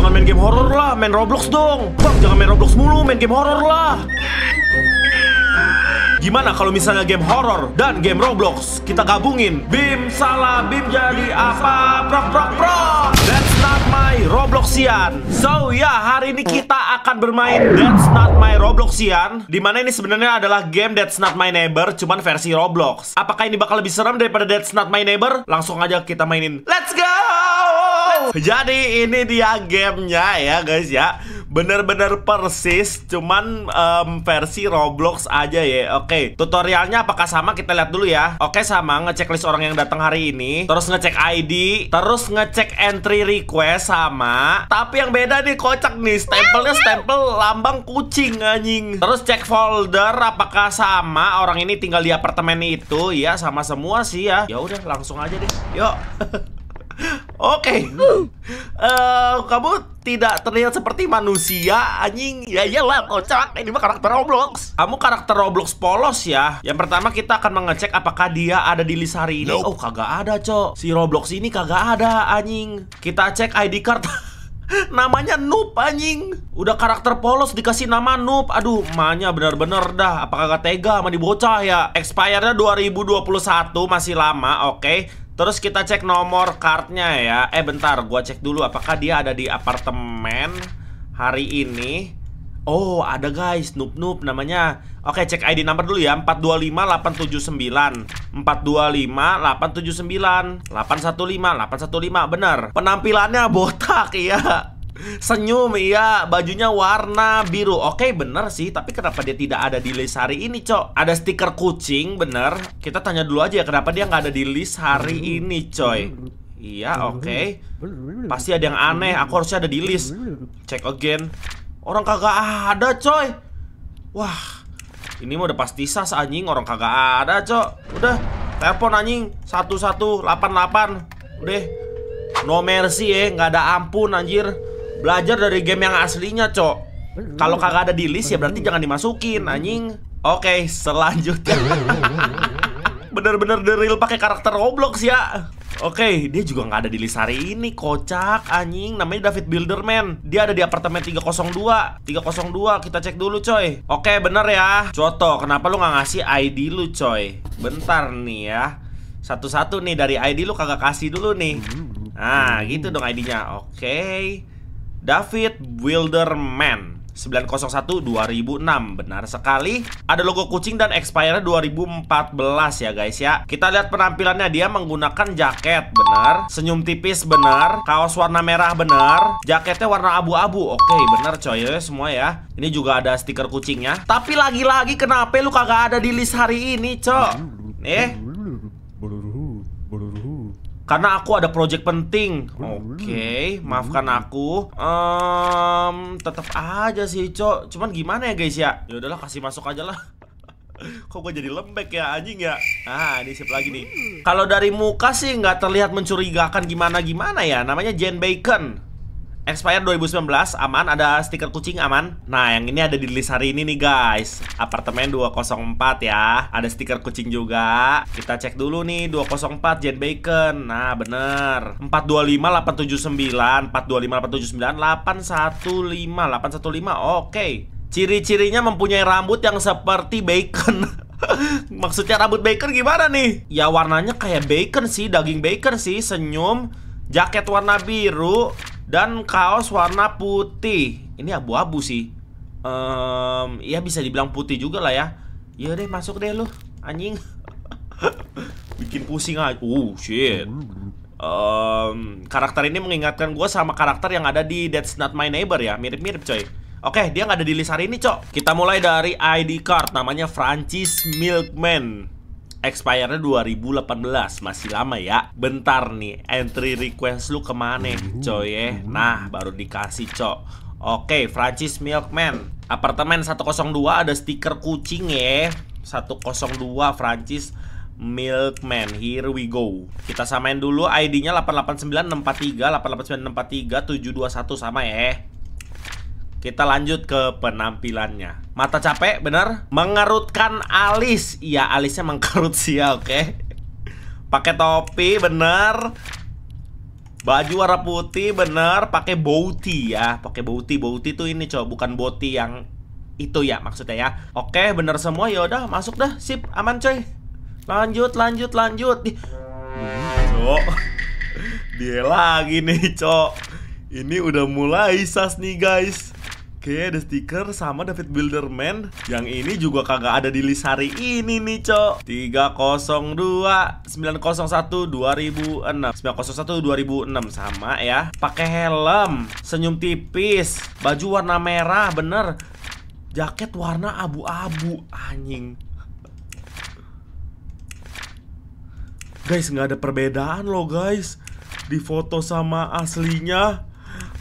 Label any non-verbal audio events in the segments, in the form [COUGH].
jangan main game horror lah, main Roblox dong. Bang, jangan main Roblox mulu, main game horror lah. Gimana kalau misalnya game horror dan game Roblox kita gabungin? Bim salah Bim jadi apa? Prok prok prok. That's not my Robloxian. So ya hari ini kita akan bermain That's not my Robloxian. Dimana ini sebenarnya adalah game That's not my neighbor cuman versi Roblox. Apakah ini bakal lebih serem daripada That's not my neighbor? Langsung aja kita mainin. Let's go! Wow Jadi ini dia gamenya ya guys ya Bener-bener persis Cuman um, versi Roblox aja ya Oke tutorialnya apakah sama kita lihat dulu ya Oke sama ngecek list orang yang datang hari ini Terus ngecek ID Terus ngecek entry request sama Tapi yang beda nih kocak nih Stempelnya stempel lambang kucing anjing Terus cek folder apakah sama Orang ini tinggal di apartemen itu Ya sama semua sih ya Ya udah langsung aja deh Yuk [LAUGHS] Oke. Okay. Uh, eh, kamu tidak terlihat seperti manusia, anjing. Ya iyalah, kocak. Ini mah karakter Roblox. Kamu karakter Roblox polos ya. Yang pertama kita akan mengecek apakah dia ada di list hari ini. Nope. Oh, kagak ada, Cok. Si Roblox ini kagak ada, anjing. Kita cek ID card. [LAUGHS] namanya Noob anjing Udah karakter polos dikasih nama Noob Aduh, emaknya bener-bener dah Apakah gak tega sama di bocah ya Expirednya 2021 masih lama, oke okay? Terus kita cek nomor kartnya ya Eh bentar, gua cek dulu apakah dia ada di apartemen hari ini Oh ada guys, Noob Noob namanya Oke cek ID number dulu ya 425879 425879 815, 815 benar. Penampilannya botak ya. Senyum, iya. Bajunya warna biru. Oke, bener sih. Tapi kenapa dia tidak ada di list hari ini, Cok? Ada stiker kucing, bener. Kita tanya dulu aja ya, kenapa dia nggak ada di list hari ini, coy. Iya, oke. Okay. Pasti ada yang aneh. Aku harusnya ada di list. Check again. Orang kagak ada, coy. Wah, ini mah udah pasti sas anjing. Orang kagak ada, cok. Udah, telepon anjing. Satu satu delapan delapan. Udah, no mercy ya. Nggak ada ampun, anjir. Belajar dari game yang aslinya, Cok. Kalau kagak ada di list ya berarti jangan dimasukin, anjing. Oke, okay, selanjutnya. [LAUGHS] Bener-bener deril pakai karakter Roblox ya. Oke, okay, dia juga nggak ada di list hari ini, kocak, anjing. Namanya David Builderman. Dia ada di apartemen 302. 302, kita cek dulu, coy. Oke, okay, bener ya. Coto, kenapa lu nggak ngasih ID lu, coy? Bentar nih ya. Satu-satu nih dari ID lu kagak kasih dulu nih. Hmm. Nah, gitu dong ID-nya. Oke. Okay. David Wilderman 901 2006 benar sekali ada logo kucing dan expire 2014 ya guys ya kita lihat penampilannya dia menggunakan jaket benar senyum tipis benar kaos warna merah benar jaketnya warna abu-abu oke benar coy eh, semua ya ini juga ada stiker kucingnya tapi lagi-lagi kenapa lu kagak ada di list hari ini cok eh karena aku ada project penting. Oke, okay, maafkan aku. Um, tetap aja sih, Cok. Cuman gimana ya, guys ya? Ya udahlah kasih masuk aja lah. [LAUGHS] Kok gue jadi lembek ya anjing ya? Nah, ini siap lagi nih. Hmm. Kalau dari muka sih nggak terlihat mencurigakan gimana-gimana ya. Namanya Jane Bacon. Expired 2019 aman, ada stiker kucing aman. Nah, yang ini ada di list hari ini nih guys. Apartemen 204 ya. Ada stiker kucing juga. Kita cek dulu nih 204 Jen Bacon. Nah, bener. 425 879, 425 879, 815 815. Oke. Okay. Ciri-cirinya mempunyai rambut yang seperti bacon. [LAUGHS] Maksudnya rambut bacon gimana nih? Ya warnanya kayak bacon sih, daging bacon sih, senyum, jaket warna biru, dan kaos warna putih. Ini abu-abu sih. Um, ya bisa dibilang putih juga lah ya. Ya deh masuk deh lu, anjing. [LAUGHS] Bikin pusing aja. Oh shit. Um, karakter ini mengingatkan gue sama karakter yang ada di That's Not My Neighbor ya. Mirip-mirip coy. Oke, dia nggak ada di list hari ini, Cok. Kita mulai dari ID card, namanya Francis Milkman. Expire-nya 2018, masih lama ya. Bentar nih, entry request lu kemana, coy? Eh? Nah, baru dikasih, cok. Oke, Francis Milkman. Apartemen 102 ada stiker kucing ya. 102 Francis Milkman, here we go Kita samain dulu ID-nya 889 643 889 643 721 sama ya kita lanjut ke penampilannya. Mata capek, bener? Mengerutkan alis. Iya, alisnya mengkerut sih ya, oke. Okay? Pakai topi, bener. Baju warna putih, bener. Pakai bouti ya. Pakai bouti, bouti tuh ini coba, bukan boti yang itu ya maksudnya ya. Oke, okay, bener semua. Ya udah, masuk dah. Sip, aman coy. Lanjut, lanjut, lanjut. cok. Dia lagi nih, cok. Ini udah mulai sas nih, guys. Oke, ada stiker sama David Builderman. Yang ini juga kagak ada di list hari ini nih, Cok. 302 901 2006. 901 2006 sama ya. Pakai helm, senyum tipis, baju warna merah, bener. Jaket warna abu-abu, anjing. Guys, nggak ada perbedaan loh, guys. Di foto sama aslinya.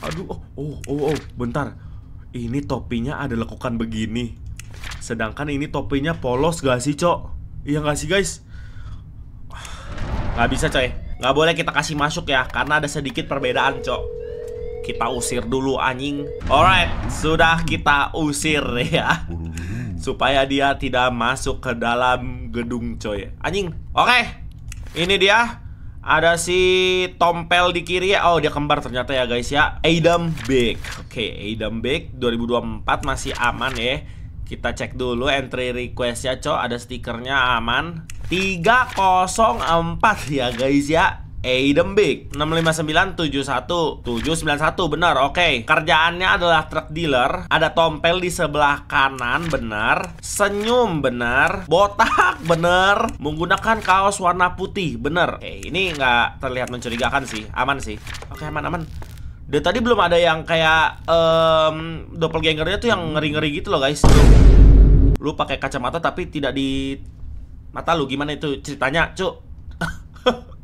Aduh, oh, oh, oh, oh. bentar ini topinya ada lekukan begini Sedangkan ini topinya polos gak sih cok? Iya gak sih guys? Gak bisa coy Gak boleh kita kasih masuk ya Karena ada sedikit perbedaan cok kita usir dulu anjing Alright, sudah kita usir ya [LAUGHS] Supaya dia tidak masuk ke dalam gedung coy Anjing, oke okay. Ini dia ada si Tompel di kiri ya. Oh, dia kembar ternyata ya guys ya. Adam Beck, Oke, okay, Adam Big 2024 masih aman ya. Kita cek dulu entry request ya, Cok. Ada stikernya aman. 304 ya guys ya. Aiden Big 65971 benar oke okay. Kerjaannya adalah truck dealer Ada tompel di sebelah kanan benar Senyum benar Botak benar Menggunakan kaos warna putih benar Oke eh, okay, ini nggak terlihat mencurigakan sih Aman sih Oke okay, aman aman Dia tadi belum ada yang kayak um, Doppelgangernya tuh yang ngeri-ngeri gitu loh guys Lu, lu pakai kacamata tapi tidak di Mata lu gimana itu ceritanya cuk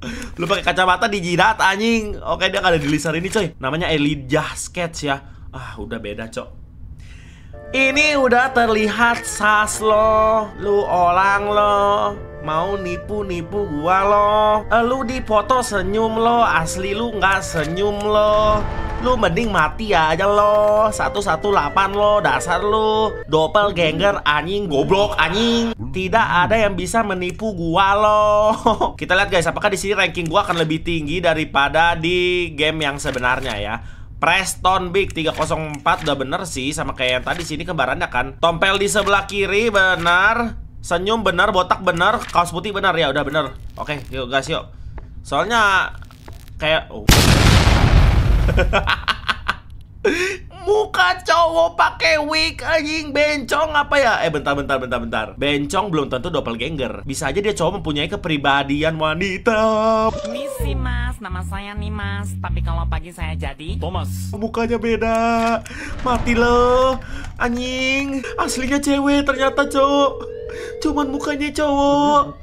[LAUGHS] Lu pakai kacamata di jidat anjing. Oke, dia ada di lisan ini, coy. Namanya Elijah Sketch ya. Ah, udah beda, cok. Ini udah terlihat sas lo, lu orang lo, mau nipu-nipu gua lo, eh, lu di foto senyum lo, asli lu nggak senyum lo, lu mending mati aja lo, 118 lo, dasar lu, doppelganger anjing, goblok anjing. Tidak ada yang bisa menipu gua loh. [LAUGHS] Kita lihat guys, apakah di sini ranking gua akan lebih tinggi daripada di game yang sebenarnya ya. Preston Big 304 udah bener sih sama kayak yang tadi sini kembarannya kan. Tompel di sebelah kiri benar, senyum benar, botak benar, kaos putih benar ya udah bener. Oke, yuk guys yuk. Soalnya kayak oh. [LAUGHS] muka cowok pakai wig anjing bencong apa ya? Eh bentar bentar bentar bentar. Bencong belum tentu doppelganger. Bisa aja dia cowok mempunyai kepribadian wanita. Misi Mas, nama saya nih Mas. Tapi kalau pagi saya jadi Thomas. Mukanya beda. Mati loh. Anjing, aslinya cewek ternyata cowok. Cuman mukanya cowok.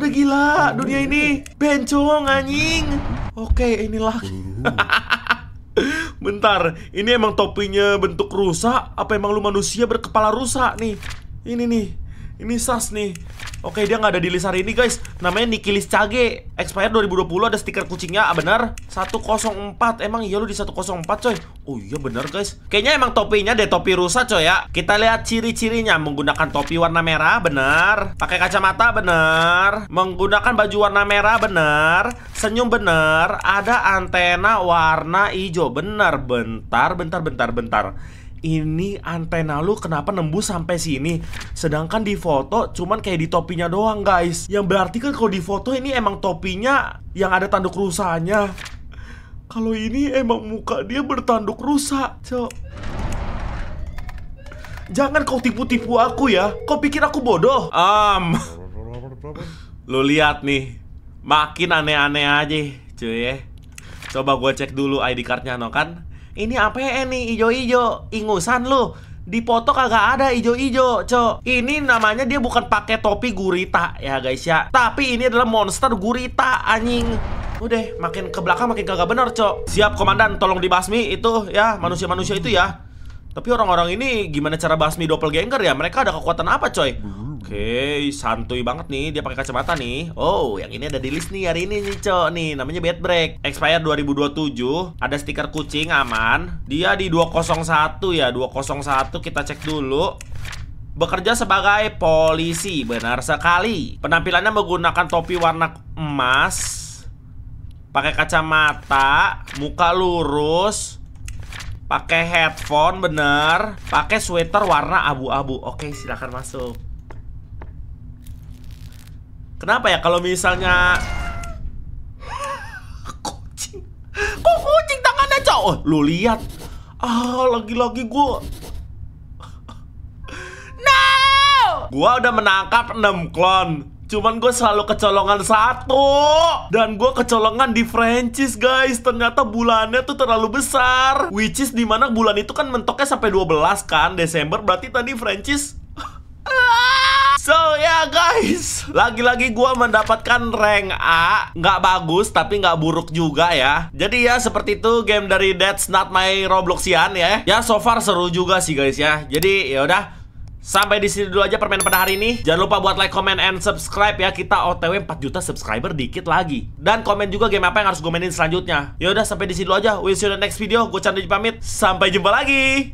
Udah gila dunia ini Bencong anjing Oke inilah [LAUGHS] Bentar, ini emang topinya bentuk rusak? Apa emang lu manusia berkepala rusak nih? Ini nih, ini sas nih Oke, dia nggak ada di list hari ini, guys. Namanya Nikilis Cage. Expire 2020 ada stiker kucingnya, ah, benar. 104. Emang iya lu di 104, coy. Oh iya bener guys. Kayaknya emang topinya deh topi rusak coy ya. Kita lihat ciri-cirinya menggunakan topi warna merah, Bener Pakai kacamata, Bener Menggunakan baju warna merah, Bener Senyum bener Ada antena warna hijau, Bener Bentar, bentar, bentar, bentar ini antena lu kenapa nembus sampai sini sedangkan di foto cuman kayak di topinya doang guys yang berarti kan kalau di foto ini emang topinya yang ada tanduk rusanya kalau ini emang muka dia bertanduk rusak cok jangan kau tipu-tipu aku ya kau pikir aku bodoh am um, lu lihat nih makin aneh-aneh aja cuy ya coba gue cek dulu ID cardnya no kan ini apa ya nih ijo-ijo? Ingusan lu. Di foto kagak ada ijo-ijo, cok. Ini namanya dia bukan pakai topi gurita ya guys ya. Tapi ini adalah monster gurita anjing. Udah, makin ke belakang makin kagak bener, cok. Siap, komandan. Tolong dibasmi itu ya, manusia-manusia itu ya. Tapi orang-orang ini gimana cara basmi doppelganger ya? Mereka ada kekuatan apa, coy? Oke, santuy banget nih. Dia pakai kacamata nih. Oh, yang ini ada di list nih hari ini nih, Cok. Nih, namanya Bad Break. Expire 2027. Ada stiker kucing aman. Dia di 201 ya. 201 kita cek dulu. Bekerja sebagai polisi, benar sekali. Penampilannya menggunakan topi warna emas, pakai kacamata, muka lurus, pakai headphone benar, pakai sweater warna abu-abu oke silahkan masuk Kenapa ya kalau misalnya kucing. Kok kucing tangannya cowok? Oh, lu lihat. Ah, lagi-lagi gue, No! Gua udah menangkap 6 klon. Cuman gue selalu kecolongan satu Dan gue kecolongan di franchise guys Ternyata bulannya tuh terlalu besar Which is dimana bulan itu kan mentoknya sampai 12 kan Desember Berarti tadi franchise So ya yeah, guys, lagi-lagi gue mendapatkan rank A Nggak bagus tapi nggak buruk juga ya Jadi ya seperti itu game dari That's Not My Robloxian ya Ya so far seru juga sih guys ya Jadi yaudah Sampai di sini dulu aja permainan pada hari ini. Jangan lupa buat like, comment, and subscribe ya. Kita OTW 4 juta subscriber dikit lagi. Dan komen juga game apa yang harus gue mainin selanjutnya. Yaudah, sampai di sini dulu aja. We'll see you in the next video. Gue Chandra pamit. Sampai jumpa lagi.